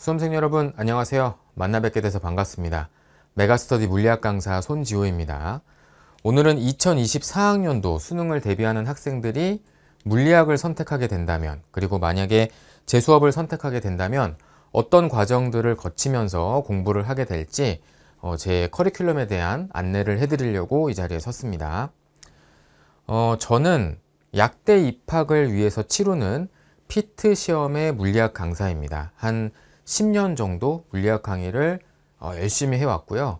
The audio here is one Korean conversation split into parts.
수험생 여러분 안녕하세요. 만나 뵙게 돼서 반갑습니다. 메가스터디 물리학 강사 손지호입니다. 오늘은 2024학년도 수능을 대비하는 학생들이 물리학을 선택하게 된다면 그리고 만약에 재수업을 선택하게 된다면 어떤 과정들을 거치면서 공부를 하게 될지 어, 제 커리큘럼에 대한 안내를 해드리려고 이 자리에 섰습니다. 어, 저는 약대 입학을 위해서 치르는 피트 시험의 물리학 강사입니다. 한 10년 정도 물리학 강의를 어, 열심히 해왔고요.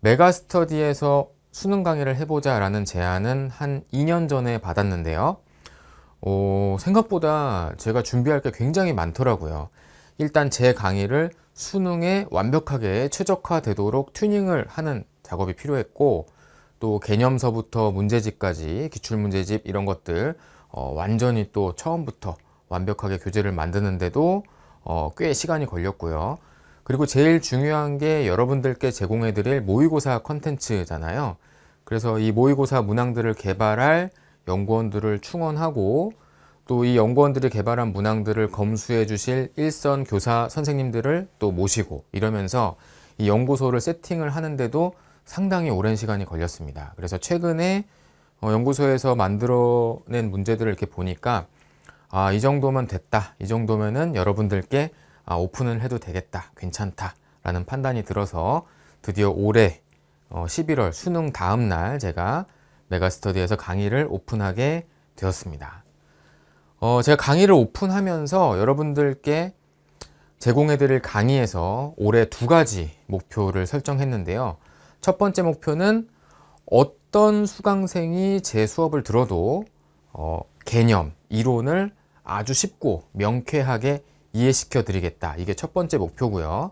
메가스터디에서 수능 강의를 해보자 라는 제안은 한 2년 전에 받았는데요. 오, 생각보다 제가 준비할 게 굉장히 많더라고요. 일단 제 강의를 수능에 완벽하게 최적화되도록 튜닝을 하는 작업이 필요했고 또 개념서부터 문제집까지 기출문제집 이런 것들 어, 완전히 또 처음부터 완벽하게 교재를 만드는데도 어, 꽤 시간이 걸렸고요. 그리고 제일 중요한 게 여러분들께 제공해 드릴 모의고사 컨텐츠잖아요. 그래서 이 모의고사 문항들을 개발할 연구원들을 충원하고 또 이 연구원들이 개발한 문항들을 검수해 주실 일선 교사 선생님들을 또 모시고 이러면서 이 연구소를 세팅을 하는데도 상당히 오랜 시간이 걸렸습니다. 그래서 최근에 어, 연구소에서 만들어낸 문제들을 이렇게 보니까 아, 이 정도면 됐다. 이 정도면은 여러분들께 아, 오픈을 해도 되겠다. 괜찮다. 라는 판단이 들어서 드디어 올해 어, 11월 수능 다음 날 제가 메가스터디에서 강의를 오픈하게 되었습니다. 어, 제가 강의를 오픈하면서 여러분들께 제공해드릴 강의에서 올해 두 가지 목표를 설정했는데요. 첫 번째 목표는 어떤 수강생이 제 수업을 들어도 어, 개념, 이론을 아주 쉽고 명쾌하게 이해시켜 드리겠다. 이게 첫 번째 목표고요.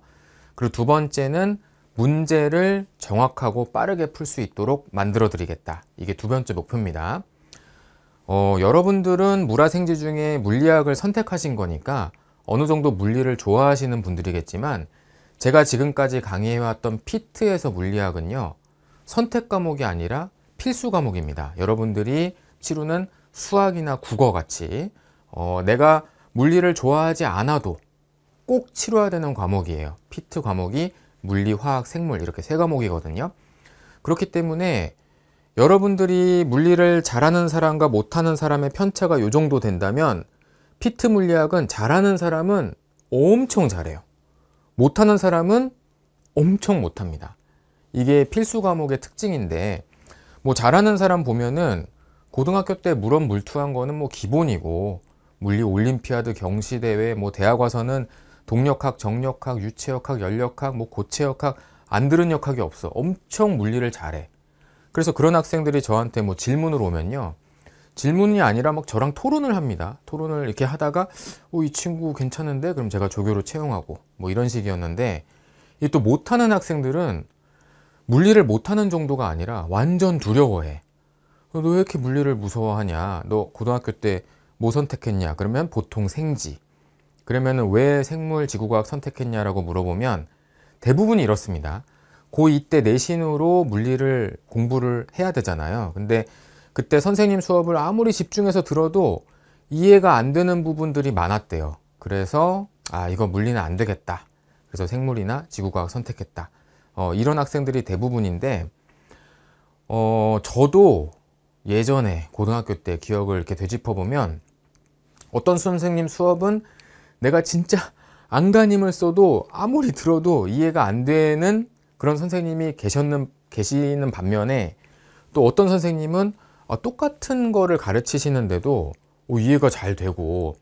그리고 두 번째는 문제를 정확하고 빠르게 풀 수 있도록 만들어 드리겠다. 이게 두 번째 목표입니다. 어, 여러분들은 물화생지 중에 물리학을 선택하신 거니까 어느 정도 물리를 좋아하시는 분들이겠지만 제가 지금까지 강의해왔던 피트에서 물리학은요 선택 과목이 아니라 필수 과목입니다 여러분들이 치루는 수학이나 국어 같이 어, 내가 물리를 좋아하지 않아도 꼭 치러야 되는 과목이에요. 피트 과목이 물리, 화학, 생물 이렇게 세 과목이거든요. 그렇기 때문에 여러분들이 물리를 잘하는 사람과 못하는 사람의 편차가 요 정도 된다면 피트 물리학은 잘하는 사람은 엄청 잘해요. 못하는 사람은 엄청 못합니다. 이게 필수 과목의 특징인데 뭐 잘하는 사람 보면은 고등학교 때 물원 물투한 거는 뭐 기본이고 물리 올림피아드 경시 대회 뭐 대학 와서는 동력학, 정력학, 유체역학, 연력학뭐 고체역학 안 들은 역학이 없어. 엄청 물리를 잘해. 그래서 그런 학생들이 저한테 뭐 질문을 오면요. 질문이 아니라 막 저랑 토론을 합니다. 토론을 이렇게 하다가 어, 이 친구 괜찮은데 그럼 제가 조교로 채용하고 뭐 이런 식이었는데 이또 못하는 학생들은 물리를 못하는 정도가 아니라 완전 두려워해. 너 왜 이렇게 물리를 무서워하냐? 너 고등학교 때뭐 선택했냐? 그러면 보통 생지. 그러면 왜 생물 지구과학 선택했냐라고 물어보면 대부분이 렇습니다 고2 때 내신으로 물리를 공부를 해야 되잖아요. 근데 그때 선생님 수업을 아무리 집중해서 들어도 이해가 안 되는 부분들이 많았대요. 그래서 아 이거 물리는 안 되겠다. 그래서 생물이나 지구과학 선택했다. 어, 이런 학생들이 대부분인데 어, 저도 예전에 고등학교 때 기억을 이렇게 되짚어 보면 어떤 선생님 수업은 내가 진짜 안간힘을 써도 아무리 들어도 이해가 안 되는 그런 선생님이 계셨는, 계시는 반면에 또 어떤 선생님은 아, 똑같은 거를 가르치시는데도 이해가 잘 되고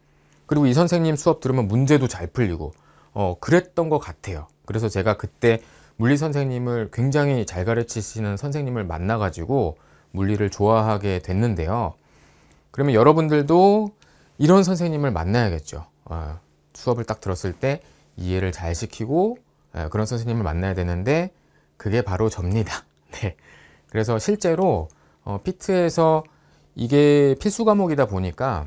그리고 이 선생님 수업 들으면 문제도 잘 풀리고 어, 그랬던 것 같아요. 그래서 제가 그때 물리 선생님을 굉장히 잘 가르치시는 선생님을 만나가지고 물리를 좋아하게 됐는데요. 그러면 여러분들도 이런 선생님을 만나야겠죠. 어, 수업을 딱 들었을 때 이해를 잘 시키고 어, 그런 선생님을 만나야 되는데 그게 바로 접니다. 네. 그래서 실제로 어, 피트에서 이게 필수 과목이다 보니까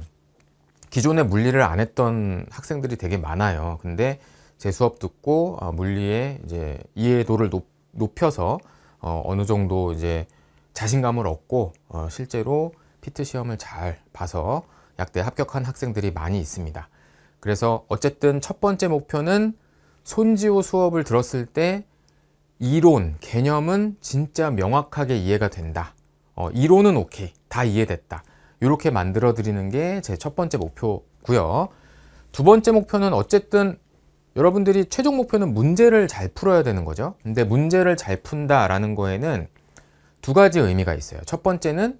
기존에 물리를 안 했던 학생들이 되게 많아요. 근데 제 수업 듣고 어, 물리의 이제 이해도를 높, 여서 어, 어느 정도 이제 자신감을 얻고 어, 실제로 피트 시험을 잘 봐서 약대 합격한 학생들이 많이 있습니다. 그래서 어쨌든 첫 번째 목표는 손지호 수업을 들었을 때 이론, 개념은 진짜 명확하게 이해가 된다. 어, 이론은 오케이. 다 이해됐다. 이렇게 만들어 드리는 게 제 첫 번째 목표고요. 두 번째 목표는 어쨌든 여러분들이 최종 목표는 문제를 잘 풀어야 되는 거죠. 근데 문제를 잘 푼다라는 거에는 두 가지 의미가 있어요. 첫 번째는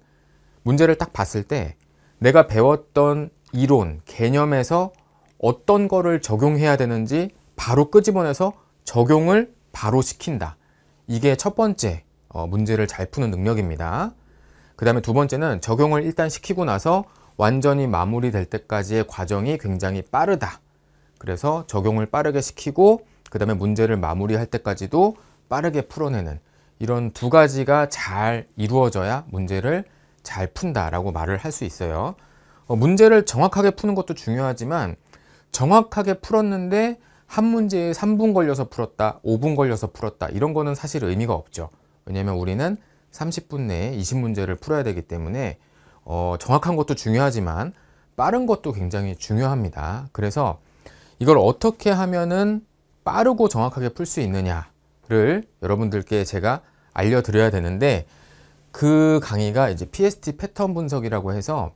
문제를 딱 봤을 때 내가 배웠던 이론, 개념에서 어떤 거를 적용해야 되는지 바로 끄집어내서 적용을 바로 시킨다. 이게 첫 번째 어, 문제를 잘 푸는 능력입니다. 그 다음에 두 번째는 적용을 일단 시키고 나서 완전히 마무리될 때까지의 과정이 굉장히 빠르다. 그래서 적용을 빠르게 시키고 그 다음에 문제를 마무리할 때까지도 빠르게 풀어내는 이런 두 가지가 잘 이루어져야 문제를 잘 푼다라고 말을 할 수 있어요. 어, 문제를 정확하게 푸는 것도 중요하지만 정확하게 풀었는데 한 문제에 3분 걸려서 풀었다, 5분 걸려서 풀었다 이런 거는 사실 의미가 없죠. 왜냐하면 우리는 30분 내에 20문제를 풀어야 되기 때문에 어, 정확한 것도 중요하지만 빠른 것도 굉장히 중요합니다. 그래서 이걸 어떻게 하면은 빠르고 정확하게 풀 수 있느냐를 여러분들께 제가 알려드려야 되는데 그 강의가 이제 PST 패턴 분석이라고 해서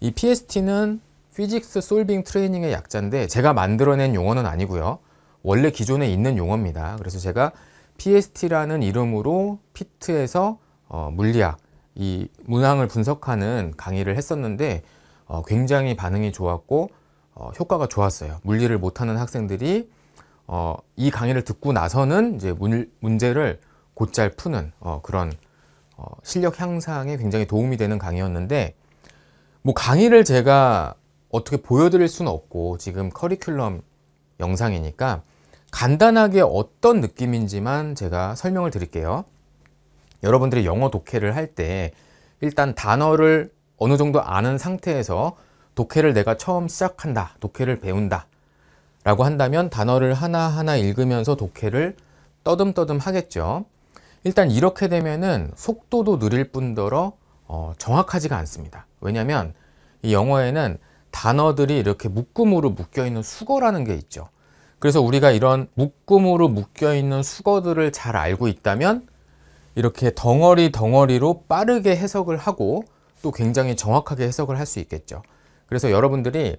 이 PST는 피직스 솔빙 트레이닝의 약자인데 제가 만들어낸 용어는 아니고요. 원래 기존에 있는 용어입니다. 그래서 제가 PST라는 이름으로 피트에서 어, 물리학, 이 문항을 분석하는 강의를 했었는데 어, 굉장히 반응이 좋았고 어, 효과가 좋았어요. 물리를 못하는 학생들이 어, 이 강의를 듣고 나서는 이제 문, 문제를 곧잘 푸는 어, 그런 어, 실력 향상에 굉장히 도움이 되는 강의였는데 뭐 강의를 제가 어떻게 보여드릴 수는 없고 지금 커리큘럼 영상이니까 간단하게 어떤 느낌인지만 제가 설명을 드릴게요. 여러분들이 영어 독해를 할 때 일단 단어를 어느 정도 아는 상태에서 독해를 내가 처음 시작한다, 독해를 배운다 라고 한다면 단어를 하나하나 읽으면서 독해를 떠듬떠듬 하겠죠. 일단 이렇게 되면은 속도도 느릴 뿐더러 어, 정확하지가 않습니다. 왜냐하면 이 영어에는 단어들이 이렇게 묶음으로 묶여있는 수거라는 게 있죠. 그래서 우리가 이런 묶음으로 묶여있는 수거들을 잘 알고 있다면 이렇게 덩어리 덩어리로 빠르게 해석을 하고 또 굉장히 정확하게 해석을 할 수 있겠죠. 그래서 여러분들이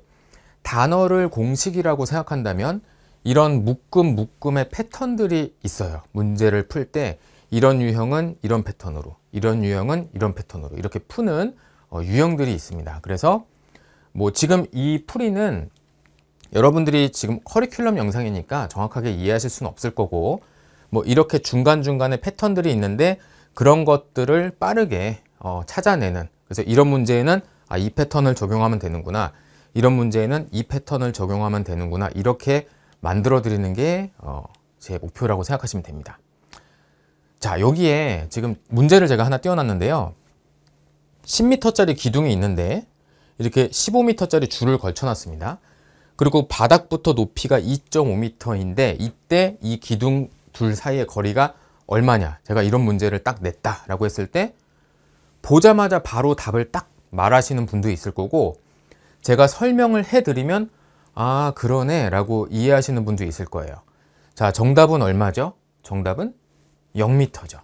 단어를 공식이라고 생각한다면 이런 묶음 묶음의 패턴들이 있어요. 문제를 풀때 이런 유형은 이런 패턴으로, 이런 유형은 이런 패턴으로 이렇게 푸는 어, 유형들이 있습니다. 그래서 뭐 지금 이 풀이는 여러분들이 지금 커리큘럼 영상이니까 정확하게 이해하실 수는 없을 거고 뭐 이렇게 중간중간에 패턴들이 있는데 그런 것들을 빠르게 어, 찾아내는 그래서 이런 문제에는 아, 이 패턴을 적용하면 되는구나 이런 문제에는 이 패턴을 적용하면 되는구나 이렇게 만들어 드리는 게 어, 제 목표라고 생각하시면 됩니다. 자 여기에 지금 문제를 제가 하나 띄워놨는데요 10m짜리 기둥이 있는데 이렇게 15m짜리 줄을 걸쳐놨습니다 그리고 바닥부터 높이가 2.5m인데 이때 이 기둥 둘 사이의 거리가 얼마냐 제가 이런 문제를 딱 냈다 라고 했을 때 보자마자 바로 답을 딱 말하시는 분도 있을 거고 제가 설명을 해드리면 아 그러네 라고 이해하시는 분도 있을 거예요 자 정답은 얼마죠? 정답은 0m죠.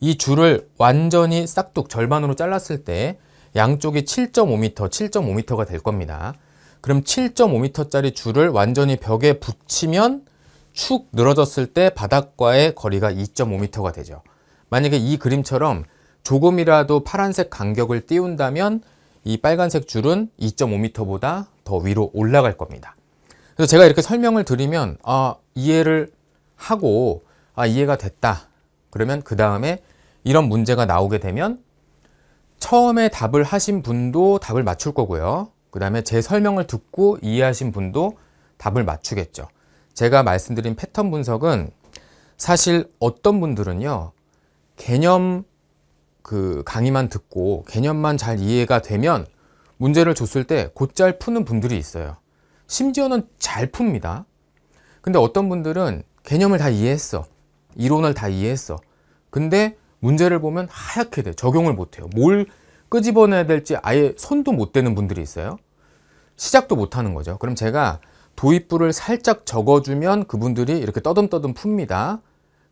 이 줄을 완전히 싹둑 절반으로 잘랐을 때 양쪽이 7.5m, 7.5m가 될 겁니다. 그럼 7.5m짜리 줄을 완전히 벽에 붙이면 축 늘어졌을 때 바닥과의 거리가 2.5m가 되죠. 만약에 이 그림처럼 조금이라도 파란색 간격을 띄운다면 이 빨간색 줄은 2.5m보다 더 위로 올라갈 겁니다. 그래서 제가 이렇게 설명을 드리면 아, 이해를 하고 아, 이해가 됐다. 그러면 그 다음에 이런 문제가 나오게 되면 처음에 답을 하신 분도 답을 맞출 거고요. 그 다음에 제 설명을 듣고 이해하신 분도 답을 맞추겠죠. 제가 말씀드린 패턴 분석은 사실 어떤 분들은요. 개념 그 강의만 듣고 개념만 잘 이해가 되면 문제를 줬을 때 곧잘 푸는 분들이 있어요. 심지어는 잘 풉니다. 근데 어떤 분들은 개념을 다 이해했어. 이론을 다 이해했어. 근데 문제를 보면 하얗게 돼. 적용을 못해요. 뭘 끄집어내야 될지 아예 손도 못 대는 분들이 있어요. 시작도 못하는 거죠. 그럼 제가 도입부를 살짝 적어주면 그분들이 이렇게 떠듬떠듬 풉니다.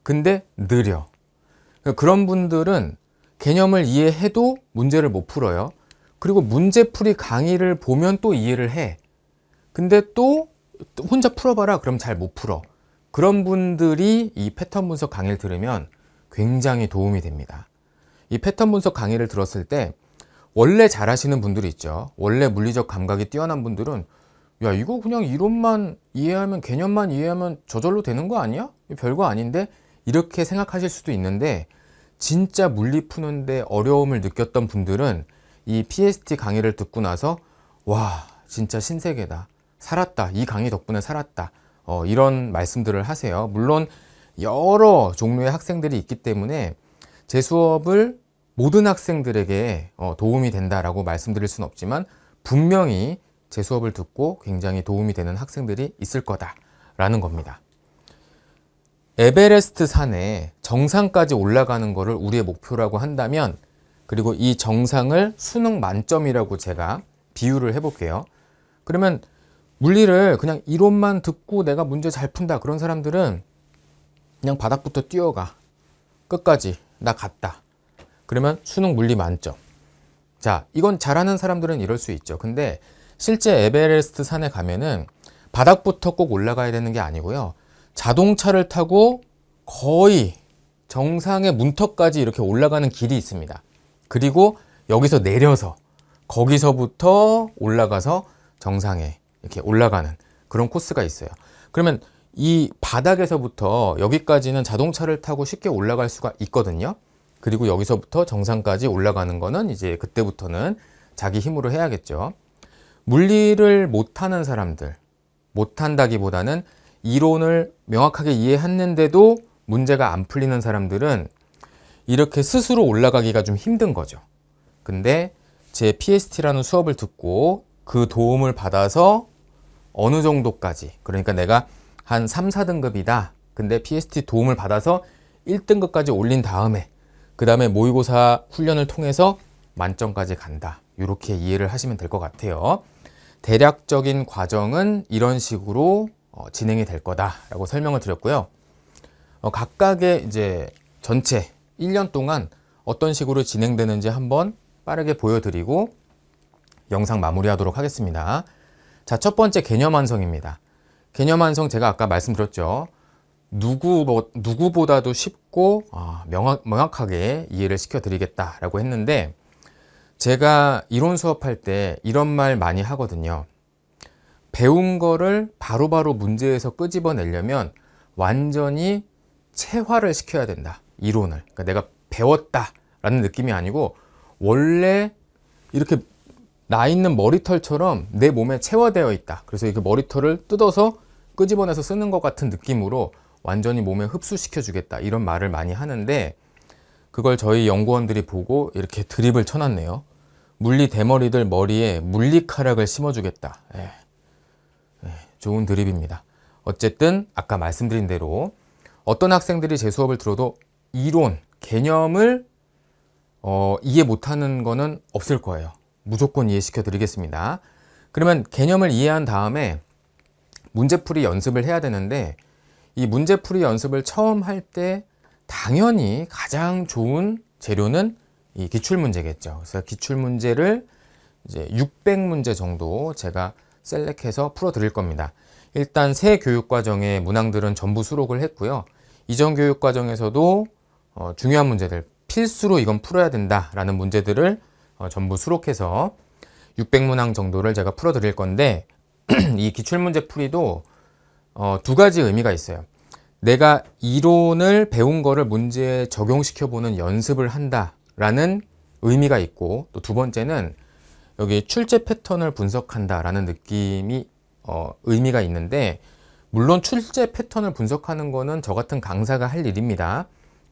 근데 느려. 그런 분들은 개념을 이해해도 문제를 못 풀어요. 그리고 문제풀이 강의를 보면 또 이해를 해. 근데 또 혼자 풀어봐라. 그럼 잘 못 풀어. 그런 분들이 이 패턴 분석 강의를 들으면 굉장히 도움이 됩니다. 이 패턴 분석 강의를 들었을 때 원래 잘하시는 분들이 있죠. 원래 물리적 감각이 뛰어난 분들은 야 이거 그냥 이론만 이해하면 개념만 이해하면 저절로 되는 거 아니야? 별거 아닌데 이렇게 생각하실 수도 있는데 진짜 물리 푸는데 어려움을 느꼈던 분들은 이 PST 강의를 듣고 나서 와 진짜 신세계다 살았다 이 강의 덕분에 살았다 어, 이런 말씀들을 하세요. 물론 여러 종류의 학생들이 있기 때문에 제 수업을 모든 학생들에게 어, 도움이 된다라고 말씀드릴 수는 없지만 분명히 제 수업을 듣고 굉장히 도움이 되는 학생들이 있을 거다라는 겁니다. 에베레스트 산에 정상까지 올라가는 것을 우리의 목표라고 한다면 그리고 이 정상을 수능 만점이라고 제가 비유를 해볼게요. 그러면 물리를 그냥 이론만 듣고 내가 문제 잘 푼다 그런 사람들은 그냥 바닥부터 뛰어가 끝까지 나 갔다 그러면 수능 물리 만점 자 이건 잘하는 사람들은 이럴 수 있죠 근데 실제 에베레스트 산에 가면은 바닥부터 꼭 올라가야 되는 게 아니고요 자동차를 타고 거의 정상의 문턱까지 이렇게 올라가는 길이 있습니다 그리고 여기서 내려서 거기서부터 올라가서 정상에 이렇게 올라가는 그런 코스가 있어요. 그러면 이 바닥에서부터 여기까지는 자동차를 타고 쉽게 올라갈 수가 있거든요. 그리고 여기서부터 정상까지 올라가는 거는 이제 그때부터는 자기 힘으로 해야겠죠. 물리를 못하는 사람들, 못한다기보다는 이론을 명확하게 이해했는데도 문제가 안 풀리는 사람들은 이렇게 스스로 올라가기가 좀 힘든 거죠. 근데 제 PST라는 수업을 듣고 그 도움을 받아서 어느 정도까지 그러니까 내가 한 3, 4등급이다. 근데 PST 도움을 받아서 1등급까지 올린 다음에 그 다음에 모의고사 훈련을 통해서 만점까지 간다. 이렇게 이해를 하시면 될 것 같아요. 대략적인 과정은 이런 식으로 어, 진행이 될 거다라고 설명을 드렸고요. 어, 각각의 이제 전체 1년 동안 어떤 식으로 진행되는지 한번 빠르게 보여드리고 영상 마무리하도록 하겠습니다. 자, 첫 번째 개념 완성입니다. 개념 완성 제가 아까 말씀드렸죠. 누구, 뭐, 누구보다도 쉽고 아, 명확, 명확하게 이해를 시켜드리겠다라고 했는데 제가 이론 수업할 때 이런 말 많이 하거든요. 배운 거를 바로바로 바로 문제에서 끄집어내려면 완전히 체화를 시켜야 된다. 이론을. 그러니까 내가 배웠다라는 느낌이 아니고 원래 이렇게 나 있는 머리털처럼 내 몸에 채화되어 있다. 그래서 이렇게 머리털을 뜯어서 끄집어내서 쓰는 것 같은 느낌으로 완전히 몸에 흡수시켜 주겠다. 이런 말을 많이 하는데 그걸 저희 연구원들이 보고 이렇게 드립을 쳐놨네요. 물리 대머리들 머리에 물리카락을 심어주겠다. 예. 예, 좋은 드립입니다. 어쨌든 아까 말씀드린 대로 어떤 학생들이 제 수업을 들어도 이론, 개념을 어, 이해 못하는 거는 없을 거예요. 무조건 이해시켜 드리겠습니다. 그러면 개념을 이해한 다음에 문제풀이 연습을 해야 되는데 이 문제풀이 연습을 처음 할 때 당연히 가장 좋은 재료는 이 기출문제겠죠. 그래서 기출문제를 이제 600문제 정도 제가 셀렉해서 풀어 드릴 겁니다. 일단 새 교육과정의 문항들은 전부 수록을 했고요. 이전 교육과정에서도 어, 중요한 문제들 필수로 이건 풀어야 된다라는 문제들을 어, 전부 수록해서 600문항 정도를 제가 풀어 드릴 건데 이 기출문제 풀이도 어, 두 가지 의미가 있어요. 내가 이론을 배운 거를 문제에 적용시켜 보는 연습을 한다라는 의미가 있고 또 두 번째는 여기 출제 패턴을 분석한다라는 느낌이 어, 의미가 있는데 물론 출제 패턴을 분석하는 거는 저 같은 강사가 할 일입니다.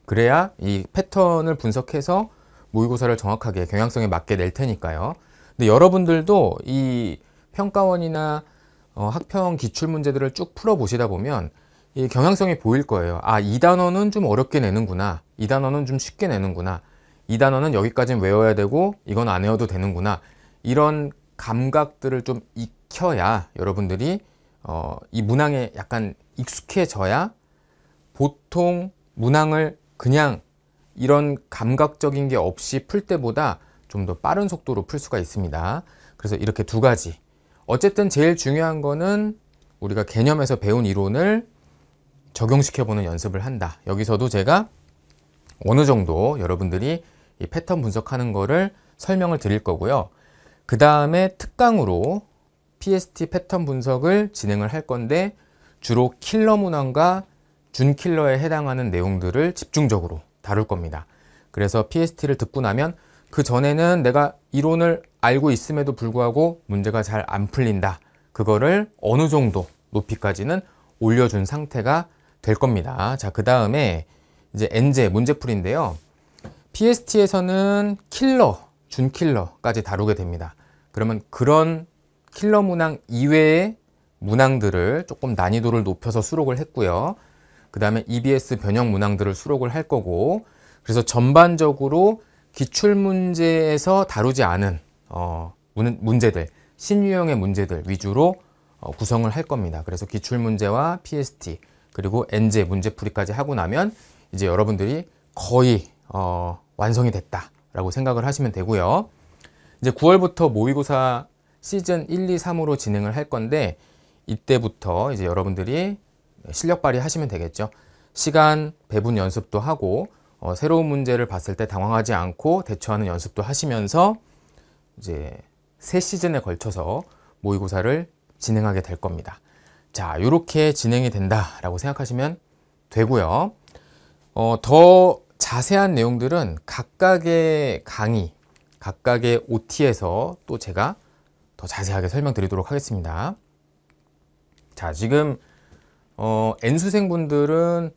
그래야 이 패턴을 분석해서 모의고사를 정확하게 경향성에 맞게 낼 테니까요. 근데 여러분들도 이 평가원이나 어, 학평 기출 문제들을 쭉 풀어 보시다 보면 이 경향성이 보일 거예요. 아, 이 단어는 좀 어렵게 내는구나. 이 단어는 좀 쉽게 내는구나. 이 단어는 여기까지는 외워야 되고 이건 안 외워도 되는구나. 이런 감각들을 좀 익혀야 여러분들이 어, 이 문항에 약간 익숙해져야 보통 문항을 그냥 이런 감각적인 게 없이 풀 때보다 좀 더 빠른 속도로 풀 수가 있습니다. 그래서 이렇게 두 가지. 어쨌든 제일 중요한 거는 우리가 개념에서 배운 이론을 적용시켜보는 연습을 한다. 여기서도 제가 어느 정도 여러분들이 이 패턴 분석하는 거를 설명을 드릴 거고요. 그 다음에 특강으로 PST 패턴 분석을 진행을 할 건데 주로 킬러 문항과 준킬러에 해당하는 내용들을 집중적으로 다룰 겁니다. 그래서 PST를 듣고 나면 그 전에는 내가 이론을 알고 있음에도 불구하고 문제가 잘 안 풀린다. 그거를 어느 정도 높이까지는 올려준 상태가 될 겁니다. 자, 그 다음에 이제 엔제 문제풀인데요. PST에서는 킬러, 준킬러까지 다루게 됩니다. 그러면 그런 킬러 문항 이외의 문항들을 조금 난이도를 높여서 수록을 했고요. 그 다음에 EBS 변형 문항들을 수록을 할 거고 그래서 전반적으로 기출문제에서 다루지 않은 어, 문제들, 신유형의 문제들 위주로 어, 구성을 할 겁니다. 그래서 기출문제와 PST 그리고 엔제 문제풀이까지 하고 나면 이제 여러분들이 거의 어, 완성이 됐다라고 생각을 하시면 되고요. 이제 9월부터 모의고사 시즌 1, 2, 3으로 진행을 할 건데 이때부터 이제 여러분들이 실력 발휘하시면 되겠죠. 시간 배분 연습도 하고 어, 새로운 문제를 봤을 때 당황하지 않고 대처하는 연습도 하시면서 이제 세 시즌에 걸쳐서 모의고사를 진행하게 될 겁니다. 자, 이렇게 진행이 된다라고 생각하시면 되고요. 어, 더 자세한 내용들은 각각의 강의, 각각의 OT에서 또 제가 더 자세하게 설명드리도록 하겠습니다. 자, 지금 어, N수생분들은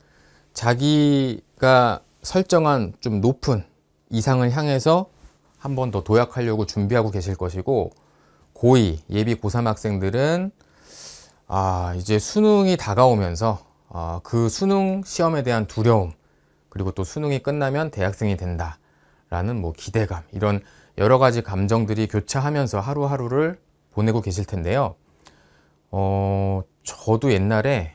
자기가 설정한 좀 높은 이상을 향해서 한 번 더 도약하려고 준비하고 계실 것이고 고2, 예비 고3 학생들은 아, 이제 수능이 다가오면서 아, 그 수능 시험에 대한 두려움 그리고 또 수능이 끝나면 대학생이 된다 라는 뭐 기대감 이런 여러 가지 감정들이 교차하면서 하루하루를 보내고 계실 텐데요 어, 저도 옛날에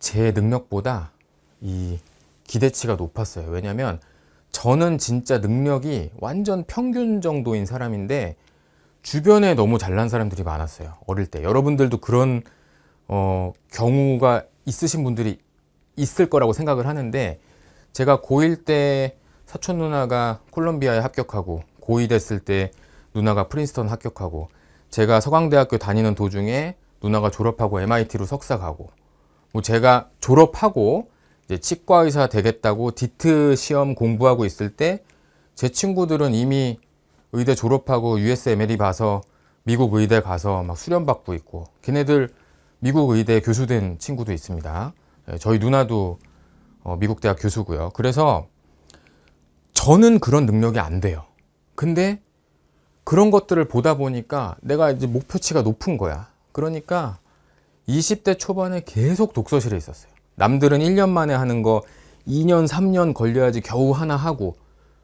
제 능력보다 이 기대치가 높았어요. 왜냐면 저는 진짜 능력이 완전 평균 정도인 사람인데 주변에 너무 잘난 사람들이 많았어요. 어릴 때. 여러분들도 그런 어, 경우가 있으신 분들이 있을 거라고 생각을 하는데 제가 고1 때 사촌 누나가 콜롬비아에 합격하고 고2 됐을 때 누나가 프린스턴 합격하고 제가 서강대학교 다니는 도중에 누나가 졸업하고 MIT로 석사 가고 뭐 제가 졸업하고 이제 치과 의사 되겠다고 디트 시험 공부하고 있을 때 제 친구들은 이미 의대 졸업하고 USMLE 봐서 미국 의대 가서 막 수련 받고 있고 걔네들 미국 의대 교수된 친구도 있습니다. 예, 저희 누나도 어, 미국 대학 교수고요. 그래서 저는 그런 능력이 안 돼요. 근데 그런 것들을 보다 보니까 내가 이제 목표치가 높은 거야. 그러니까 20대 초반에 계속 독서실에 있었어요. 남들은 1년 만에 하는 거 2년, 3년 걸려야지 겨우 하나 하고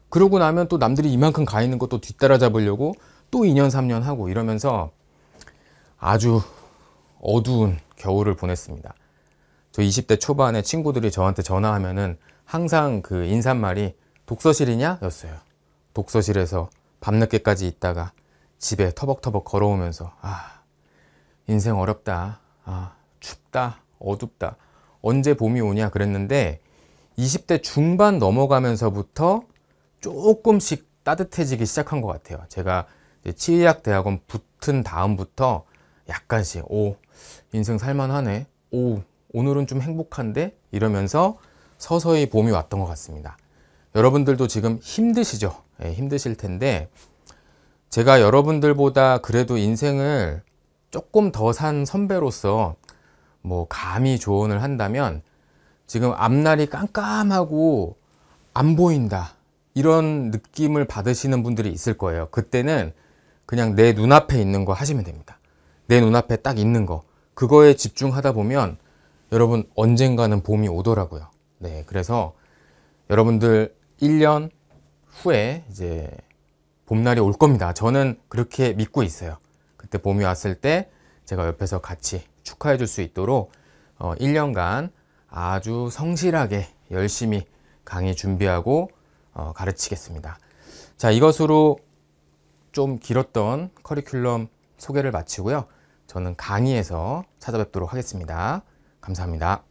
그러고 나면 또 남들이 이만큼 가 있는 것도 뒤따라 잡으려고 또 2년, 3년 하고 이러면서 아주 어두운 겨울을 보냈습니다. 저 20대 초반에 친구들이 저한테 전화하면은 항상 그 인사말이 독서실이냐? 였어요. 독서실에서 밤늦게까지 있다가 집에 터벅터벅 걸어오면서 아, 인생 어렵다. 아, 춥다, 어둡다, 언제 봄이 오냐 그랬는데 20대 중반 넘어가면서부터 조금씩 따뜻해지기 시작한 것 같아요. 제가 치의학 대학원 붙은 다음부터 약간씩 오 인생 살만하네, 오 오늘은 좀 행복한데 이러면서 서서히 봄이 왔던 것 같습니다. 여러분들도 지금 힘드시죠? 네, 힘드실 텐데 제가 여러분들보다 그래도 인생을 조금 더 산 선배로서 뭐 감히 조언을 한다면 지금 앞날이 깜깜하고 안 보인다 이런 느낌을 받으시는 분들이 있을 거예요 그때는 그냥 내 눈앞에 있는 거 하시면 됩니다 내 눈앞에 딱 있는 거 그거에 집중하다 보면 여러분 언젠가는 봄이 오더라고요 네 그래서 여러분들 1년 후에 이제 봄날이 올 겁니다 저는 그렇게 믿고 있어요 그때 봄이 왔을 때 제가 옆에서 같이 축하해 줄 수 있도록 어, 1년간 아주 성실하게 열심히 강의 준비하고 어, 가르치겠습니다. 자, 이것으로 좀 길었던 커리큘럼 소개를 마치고요. 저는 강의에서 찾아뵙도록 하겠습니다. 감사합니다.